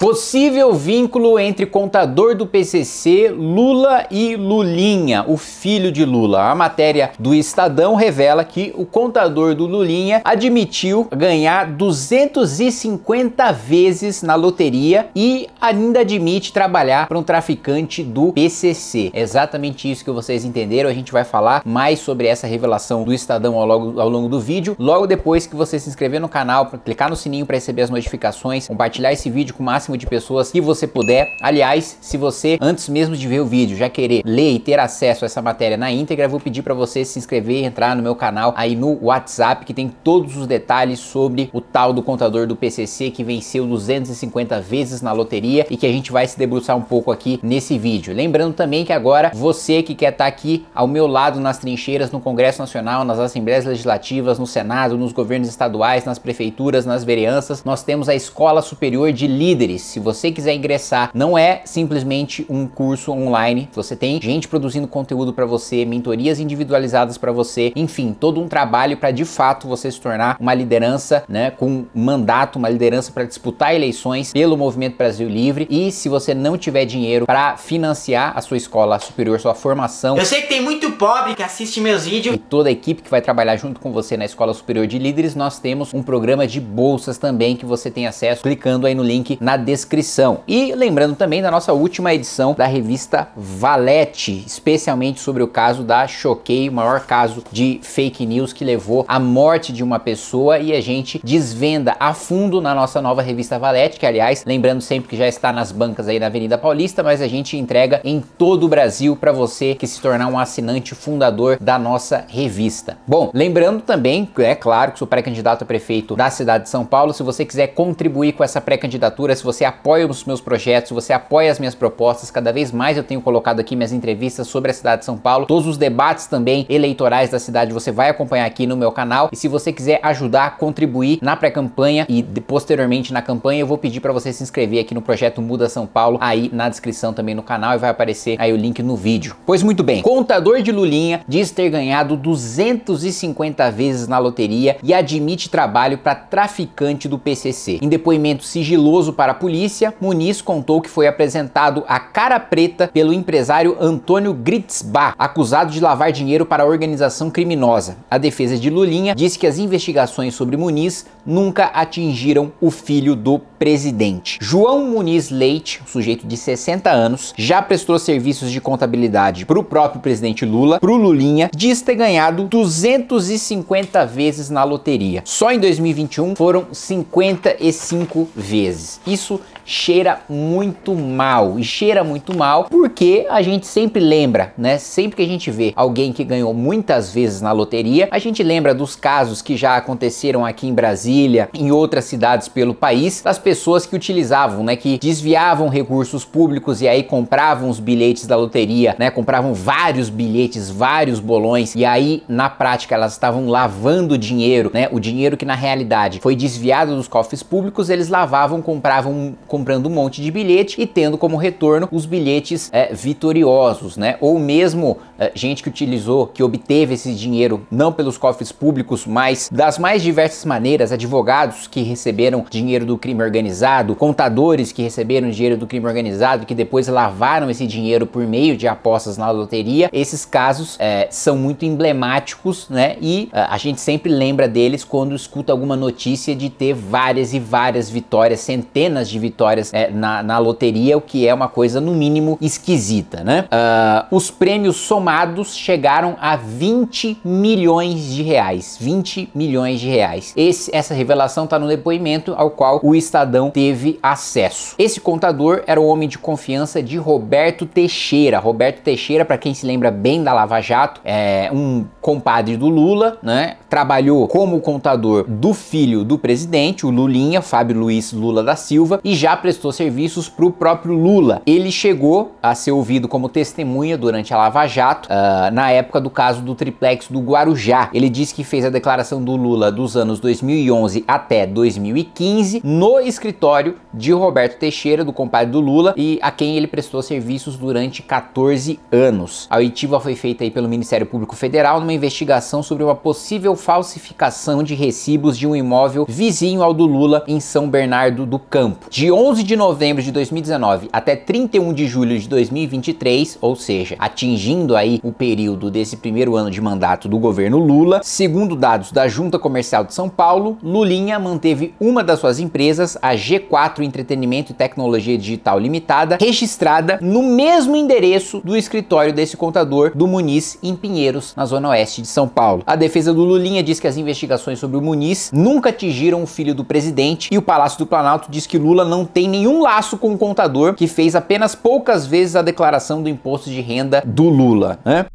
Possível vínculo entre contador do PCC, Lula e Lulinha, o filho de Lula. A matéria do Estadão revela que o contador do Lulinha admitiu ganhar 250 vezes na loteria e ainda admite trabalhar para um traficante do PCC. É exatamente isso que vocês entenderam. A gente vai falar mais sobre essa revelação do Estadão ao longo, ao longo do vídeo. Logo depois que você se inscrever no canal, clicar no sininho para receber as notificações, compartilhar esse vídeo com o máximo máximo de pessoas que você puder. Aliás, se você, antes mesmo de ver o vídeo, já querer ler e ter acesso a essa matéria na íntegra, eu vou pedir para você se inscrever e entrar no meu canal aí no WhatsApp, que tem todos os detalhes sobre o tal do contador do PCC que venceu 250 vezes na loteria e que a gente vai se debruçar um pouco aqui nesse vídeo. Lembrando também que agora você que quer estar tá aqui ao meu lado nas trincheiras, no Congresso Nacional, nas Assembleias Legislativas, no Senado, nos governos estaduais, nas prefeituras, nas vereanças, nós temos a Escola Superior de Líderes se você quiser ingressar, não é simplesmente um curso online. Você tem gente produzindo conteúdo para você, mentorias individualizadas para você, enfim, todo um trabalho para de fato você se tornar uma liderança, né, com mandato, uma liderança para disputar eleições pelo Movimento Brasil Livre. E se você não tiver dinheiro para financiar a sua escola superior, sua formação, eu sei que tem muito pobre que assiste meus vídeos e toda a equipe que vai trabalhar junto com você na Escola Superior de Líderes, nós temos um programa de bolsas também que você tem acesso clicando aí no link na descrição. E lembrando também da nossa última edição da revista Valete, especialmente sobre o caso da Choquei, o maior caso de fake news que levou à morte de uma pessoa e a gente desvenda a fundo na nossa nova revista Valete, que aliás, lembrando sempre que já está nas bancas aí na Avenida Paulista, mas a gente entrega em todo o Brasil para você que se tornar um assinante fundador da nossa revista. Bom, lembrando também, é claro, que sou pré-candidato a prefeito da cidade de São Paulo, se você quiser contribuir com essa pré-candidatura, se você você apoia os meus projetos, você apoia as minhas propostas. Cada vez mais eu tenho colocado aqui minhas entrevistas sobre a cidade de São Paulo, todos os debates também eleitorais da cidade você vai acompanhar aqui no meu canal. E se você quiser ajudar, contribuir na pré-campanha e posteriormente na campanha, eu vou pedir para você se inscrever aqui no projeto Muda São Paulo, aí na descrição também no canal e vai aparecer aí o link no vídeo. Pois muito bem, contador de Lulinha diz ter ganhado 250 vezes na loteria e admite trabalho para traficante do PCC. Em depoimento sigiloso para a polícia, polícia, Muniz contou que foi apresentado a cara preta pelo empresário Antônio Gritzbach, acusado de lavar dinheiro para a organização criminosa. A defesa de Lulinha disse que as investigações sobre Muniz nunca atingiram o filho do presidente. João Muniz Leite, sujeito de 60 anos, já prestou serviços de contabilidade para o próprio presidente Lula, para o Lulinha, diz ter ganhado 250 vezes na loteria. Só em 2021 foram 55 vezes. Isso isso cheira muito mal. E cheira muito mal porque a gente sempre lembra, né? Sempre que a gente vê alguém que ganhou muitas vezes na loteria, a gente lembra dos casos que já aconteceram aqui em Brasília, em outras cidades pelo país, das pessoas que utilizavam, né? Que desviavam recursos públicos e aí compravam os bilhetes da loteria, né? Compravam vários bilhetes, vários bolões e aí na prática elas estavam lavando dinheiro, né? O dinheiro que na realidade foi desviado dos cofres públicos, eles lavavam, compravam comprando um monte de bilhete e tendo como retorno os bilhetes é, vitoriosos, né? Ou mesmo é, gente que utilizou, que obteve esse dinheiro não pelos cofres públicos, mas das mais diversas maneiras, advogados que receberam dinheiro do crime organizado, contadores que receberam dinheiro do crime organizado, que depois lavaram esse dinheiro por meio de apostas na loteria. Esses casos é, são muito emblemáticos, né? E é, a gente sempre lembra deles quando escuta alguma notícia de ter várias e várias vitórias, centenas de vitórias é, na, na, loteria, o que é uma coisa no mínimo esquisita, né? Uh, os prêmios somados chegaram a 20 milhões de reais. 20 milhões de reais. Esse, essa revelação está no depoimento ao qual o Estadão teve acesso. Esse contador era o homem de confiança de Roberto Teixeira. Roberto Teixeira, para quem se lembra bem da Lava Jato, é um compadre do Lula, né? Trabalhou como contador do filho do presidente, o Lulinha, Fábio Luiz Lula da Silva, e já prestou serviços para o próprio Lula. Ele chegou a ser ouvido como testemunha durante a Lava Jato, uh, na época do caso do triplex do Guarujá. Ele disse que fez a declaração do Lula dos anos 2011 até 2015 no escritório de Roberto Teixeira, do compadre do Lula, e a quem ele prestou serviços durante 14 anos. A oitiva foi feita aí pelo Ministério Público Federal numa investigação sobre uma possível falsificação de recibos de um imóvel vizinho ao do Lula em São Bernardo do Campo. De 11 de novembro de 2019 até 31 de julho de 2023, ou seja, atingindo aí o período desse primeiro ano de mandato do governo Lula, segundo dados da Junta Comercial de São Paulo, Lulinha manteve uma das suas empresas, a G4 4 Entretenimento e Tecnologia Digital Limitada, registrada no mesmo endereço do escritório desse contador do Muniz em Pinheiros, na zona oeste de São Paulo. A defesa do Lulinha diz que as investigações sobre o Muniz nunca atingiram o filho do presidente e o Palácio do Planalto diz que Lula não tem nenhum laço com o contador que fez apenas poucas vezes a declaração do imposto de renda do Lula. Né?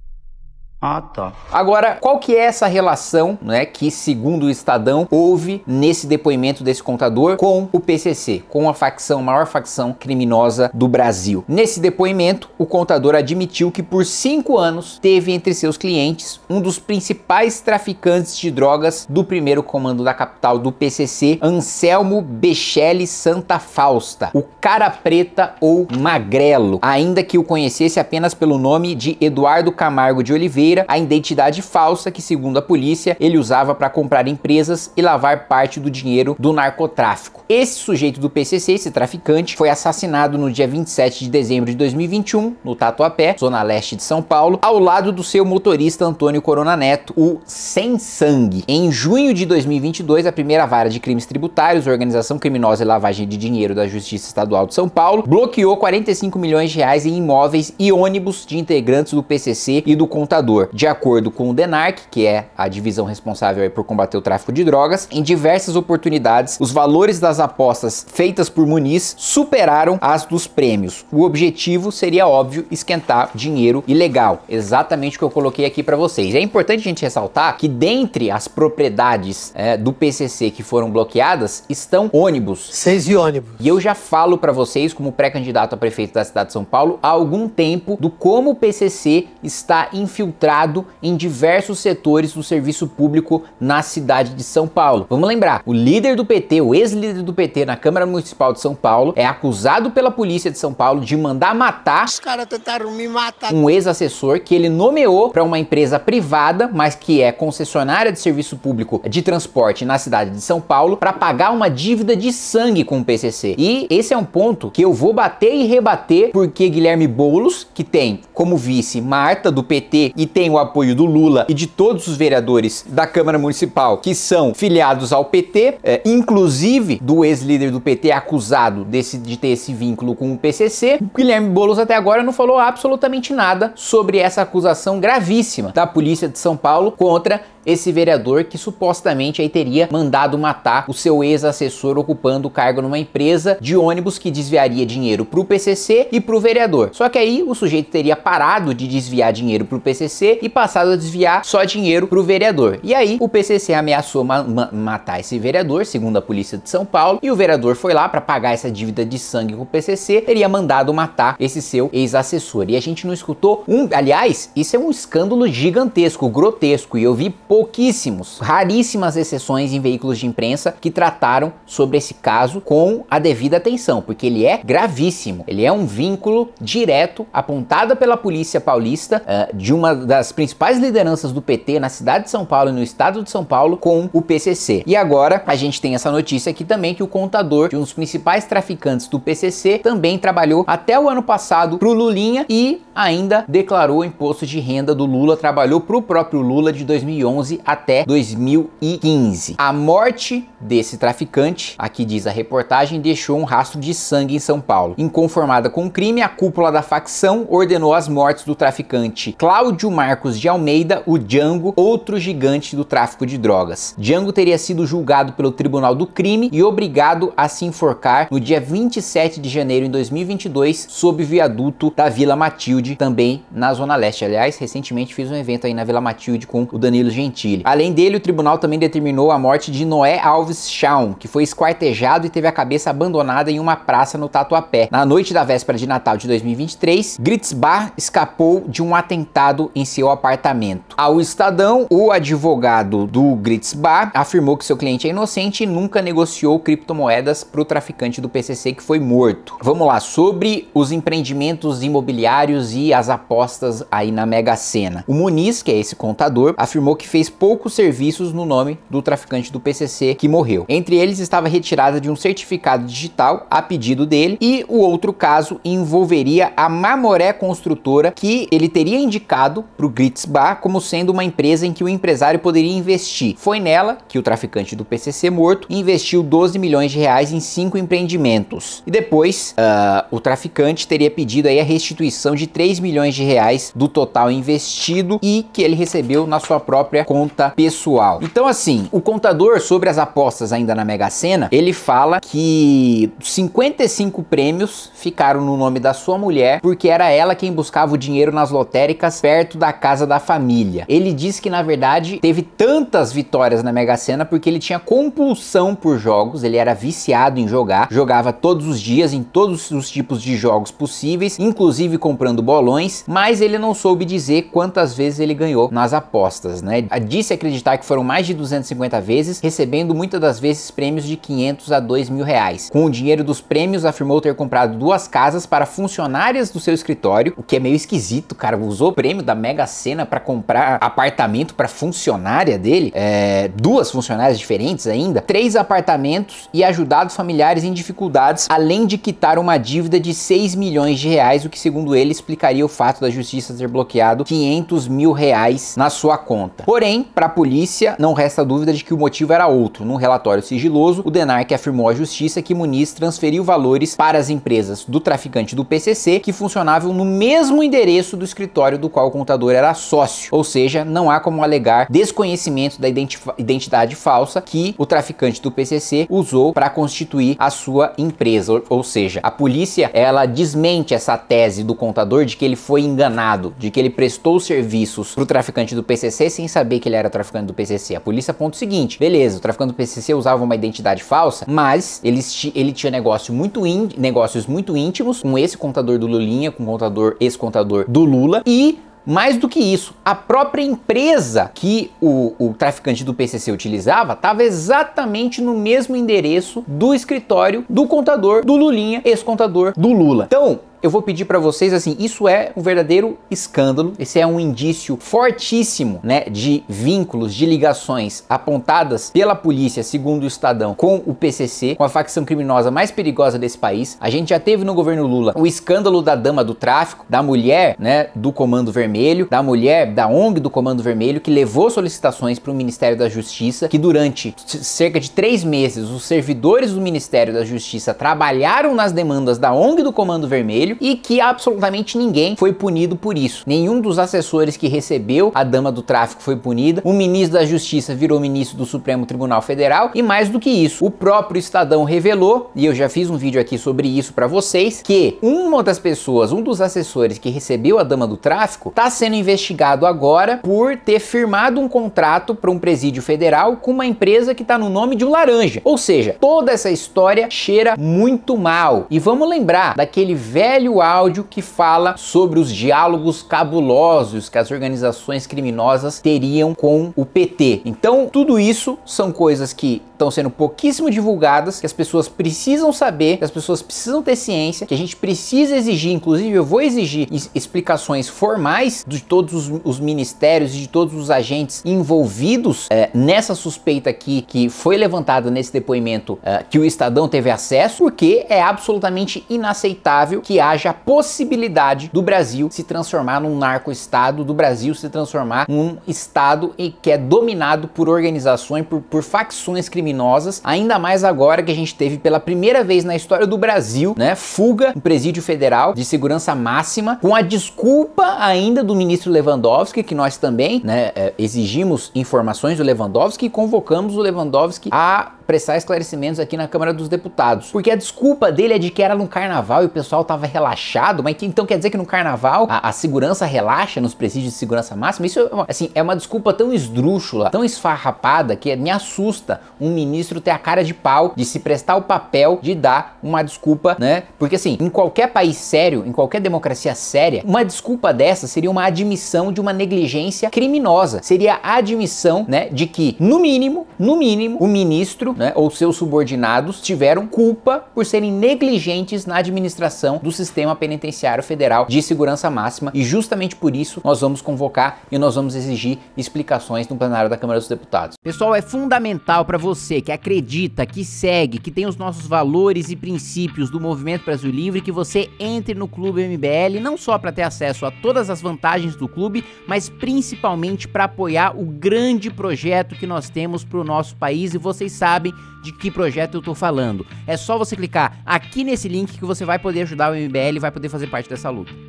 Ah, tá. Agora, qual que é essa relação, né, que segundo o Estadão houve nesse depoimento desse contador com o PCC, com a facção, maior facção criminosa do Brasil? Nesse depoimento, o contador admitiu que por cinco anos teve entre seus clientes um dos principais traficantes de drogas do primeiro comando da capital do PCC, Anselmo Bechelle Santa Fausta, o cara preta ou magrelo, ainda que o conhecesse apenas pelo nome de Eduardo Camargo de Oliveira financeira, a identidade falsa que, segundo a polícia, ele usava para comprar empresas e lavar parte do dinheiro do narcotráfico. Esse sujeito do PCC, esse traficante, foi assassinado no dia 27 de dezembro de 2021, no Tatuapé, zona leste de São Paulo, ao lado do seu motorista Antônio Corona Neto, o Sem Sangue. Em junho de 2022, a primeira vara de crimes tributários, organização criminosa e lavagem de dinheiro da Justiça Estadual de São Paulo, bloqueou 45 milhões de reais em imóveis e ônibus de integrantes do PCC e do contador de acordo com o DENARC, que é a divisão responsável por combater o tráfico de drogas, em diversas oportunidades, os valores das apostas feitas por Muniz superaram as dos prêmios. O objetivo seria óbvio esquentar dinheiro ilegal, exatamente o que eu coloquei aqui para vocês. É importante a gente ressaltar que dentre as propriedades é, do PCC que foram bloqueadas estão ônibus. Seis de ônibus. E eu já falo para vocês, como pré-candidato a prefeito da cidade de São Paulo, há algum tempo do como o PCC está infiltrando frustrado em diversos setores do serviço público na cidade de São Paulo. Vamos lembrar, o líder do PT, o ex-líder do PT na Câmara Municipal de São Paulo, é acusado pela polícia de São Paulo de mandar matar. Os caras tentaram me matar. Um ex-assessor que ele nomeou para uma empresa privada, mas que é concessionária de serviço público de transporte na cidade de São Paulo, para pagar uma dívida de sangue com o PCC. E esse é um ponto que eu vou bater e rebater, porque Guilherme Boulos, que tem como vice Marta do PT e tem o apoio do Lula e de todos os vereadores da Câmara Municipal que são filiados ao PT, é, inclusive do ex-líder do PT acusado desse, de ter esse vínculo com o PCC, o Guilherme Boulos até agora não falou absolutamente nada sobre essa acusação gravíssima da polícia de São Paulo contra esse vereador que supostamente aí teria mandado matar o seu ex-assessor ocupando o cargo numa empresa de ônibus que desviaria dinheiro para o PCC e para o vereador. Só que aí o sujeito teria parado de desviar dinheiro para o PCC e passado a desviar só dinheiro para o vereador. E aí o PCC ameaçou ma ma matar esse vereador, segundo a polícia de São Paulo, e o vereador foi lá para pagar essa dívida de sangue com o PCC, teria mandado matar esse seu ex-assessor. E a gente não escutou um, aliás, isso é um escândalo gigantesco, grotesco, e eu vi pouquíssimos, raríssimas exceções em veículos de imprensa que trataram sobre esse caso com a devida atenção, porque ele é gravíssimo. Ele é um vínculo direto apontada pela polícia paulista uh, de uma das principais lideranças do PT na cidade de São Paulo e no estado de São Paulo com o PCC. E agora a gente tem essa notícia aqui também que o contador de um dos principais traficantes do PCC também trabalhou até o ano passado pro Lulinha e ainda declarou imposto de renda do Lula, trabalhou pro próprio Lula de 2011 2011 até 2015. A morte desse traficante, aqui diz a reportagem, deixou um rastro de sangue em São Paulo. Inconformada com o crime, a cúpula da facção ordenou as mortes do traficante Cláudio Marcos de Almeida, o Django, outro gigante do tráfico de drogas. Django teria sido julgado pelo Tribunal do Crime e obrigado a se enforcar no dia 27 de janeiro de 2022 sob viaduto da Vila Matilde, também na Zona Leste. Aliás, recentemente fiz um evento aí na Vila Matilde com o Danilo Gentili Além dele, o tribunal também determinou a morte de Noé Alves Chaun, que foi esquartejado e teve a cabeça abandonada em uma praça no Tatuapé. Na noite da véspera de Natal de 2023, Gritsbach escapou de um atentado em seu apartamento. Ao Estadão, o advogado do Gritsbach afirmou que seu cliente é inocente e nunca negociou criptomoedas para o traficante do PCC que foi morto. Vamos lá, sobre os empreendimentos imobiliários e as apostas aí na Mega Sena. O Muniz, que é esse contador, afirmou que fez fez poucos serviços no nome do traficante do PCC que morreu. Entre eles estava retirada de um certificado digital a pedido dele e o outro caso envolveria a Mamoré Construtora que ele teria indicado para o Grits Bar como sendo uma empresa em que o empresário poderia investir. Foi nela que o traficante do PCC morto investiu 12 milhões de reais em cinco empreendimentos. E depois uh, o traficante teria pedido aí a restituição de 3 milhões de reais do total investido e que ele recebeu na sua própria conta pessoal. Então assim, o contador sobre as apostas ainda na Mega Sena, ele fala que 55 prêmios ficaram no nome da sua mulher, porque era ela quem buscava o dinheiro nas lotéricas perto da casa da família. Ele diz que na verdade teve tantas vitórias na Mega Sena porque ele tinha compulsão por jogos, ele era viciado em jogar, jogava todos os dias em todos os tipos de jogos possíveis, inclusive comprando bolões, mas ele não soube dizer quantas vezes ele ganhou nas apostas, né? a disse acreditar que foram mais de 250 vezes, recebendo muitas das vezes prêmios de 500 a 2 mil reais. Com o dinheiro dos prêmios, afirmou ter comprado duas casas para funcionárias do seu escritório, o que é meio esquisito, cara. Usou o prêmio da Mega Sena para comprar apartamento para funcionária dele, é, duas funcionárias diferentes ainda, três apartamentos e ajudado familiares em dificuldades, além de quitar uma dívida de 6 milhões de reais, o que, segundo ele, explicaria o fato da justiça ter bloqueado 500 mil reais na sua conta. Porém, Porém, para a polícia, não resta dúvida de que o motivo era outro. Num relatório sigiloso, o Denarc afirmou à justiça que Muniz transferiu valores para as empresas do traficante do PCC que funcionavam no mesmo endereço do escritório do qual o contador era sócio. Ou seja, não há como alegar desconhecimento da identidade falsa que o traficante do PCC usou para constituir a sua empresa. Ou seja, a polícia ela desmente essa tese do contador de que ele foi enganado, de que ele prestou serviços para o traficante do PCC sem saber saber que ele era traficante do PCC. A polícia aponta o seguinte: beleza, o traficante do PCC usava uma identidade falsa, mas ele, ele tinha negócio muito in, negócios muito íntimos com esse contador do Lulinha, com o contador, ex-contador do Lula e mais do que isso, a própria empresa que o, o traficante do PCC utilizava estava exatamente no mesmo endereço do escritório do contador do Lulinha, ex-contador do Lula. Então, eu vou pedir para vocês assim, isso é um verdadeiro escândalo, esse é um indício fortíssimo, né, de vínculos, de ligações apontadas pela polícia, segundo o Estadão, com o PCC, com a facção criminosa mais perigosa desse país. A gente já teve no governo Lula o escândalo da dama do tráfico, da mulher, né, do Comando Vermelho, da mulher da ONG do Comando Vermelho que levou solicitações para o Ministério da Justiça, que durante cerca de três meses os servidores do Ministério da Justiça trabalharam nas demandas da ONG do Comando Vermelho e que absolutamente ninguém foi punido por isso. Nenhum dos assessores que recebeu a dama do tráfico foi punida, o ministro da Justiça virou ministro do Supremo Tribunal Federal e mais do que isso, o próprio Estadão revelou, e eu já fiz um vídeo aqui sobre isso para vocês, que uma das pessoas, um dos assessores que recebeu a dama do tráfico, está sendo investigado agora por ter firmado um contrato para um presídio federal com uma empresa que está no nome de um laranja. Ou seja, toda essa história cheira muito mal. E vamos lembrar daquele velho velho áudio que fala sobre os diálogos cabulosos que as organizações criminosas teriam com o PT. Então, tudo isso são coisas que estão sendo pouquíssimo divulgadas, que as pessoas precisam saber, que as pessoas precisam ter ciência, que a gente precisa exigir, inclusive eu vou exigir explicações formais de todos os, os ministérios e de todos os agentes envolvidos é, nessa suspeita aqui que foi levantada nesse depoimento é, que o Estadão teve acesso, porque é absolutamente inaceitável que haja a possibilidade do Brasil se transformar num narco-estado, do Brasil se transformar num estado e que é dominado por organizações, por, por facções criminosas, ainda mais agora que a gente teve pela primeira vez na história do Brasil, né, fuga no presídio federal de segurança máxima, com a desculpa ainda do ministro Lewandowski, que nós também, né, é, exigimos informações do Lewandowski e convocamos o Lewandowski a prestar esclarecimentos aqui na Câmara dos Deputados, porque a desculpa dele é de que era no carnaval e o pessoal tava relaxado, mas que, então quer dizer que no carnaval a, a segurança relaxa nos presídios de segurança máxima? Isso é uma, assim, é uma desculpa tão esdrúxula, tão esfarrapada, que me assusta um ministro ter a cara de pau de se prestar o papel de dar uma desculpa, né? Porque assim, em qualquer país sério, em qualquer democracia séria, uma desculpa dessa seria uma admissão de uma negligência criminosa. Seria a admissão, né, de que, no mínimo, no mínimo, o ministro, né, ou seus subordinados tiveram culpa por serem negligentes na administração do sistema Sistema Penitenciário Federal de Segurança Máxima e justamente por isso nós vamos convocar e nós vamos exigir explicações no plenário da Câmara dos Deputados. Pessoal, é fundamental para você que acredita, que segue, que tem os nossos valores e princípios do Movimento Brasil Livre que você entre no Clube MBL não só para ter acesso a todas as vantagens do clube, mas principalmente para apoiar o grande projeto que nós temos para o nosso país e vocês sabem de que projeto eu estou falando. É só você clicar aqui nesse link que você vai poder ajudar o MBL MBL vai poder fazer parte dessa luta.